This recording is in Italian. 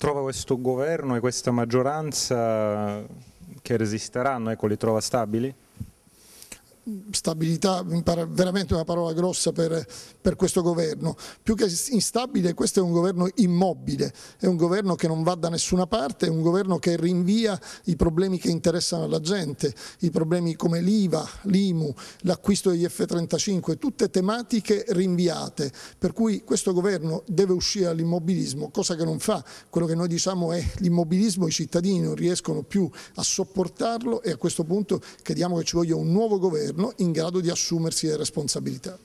trova questo governo e questa maggioranza che resisteranno, ecco, li trova stabili? stabilità veramente una parola grossa per, per, questo governo, più che instabile questo è un governo immobile, è un governo che non va da nessuna parte, è un governo che rinvia i problemi che interessano alla gente, i problemi come l'IVA, l'IMU, l'acquisto degli F-35, tutte tematiche rinviate, per cui questo governo deve uscire dall'immobilismo, cosa che non fa, quello che noi diciamo è l'immobilismo, i cittadini non riescono più a sopportarlo e a questo punto crediamo che ci voglia un nuovo governo governo in grado di assumersi le responsabilità.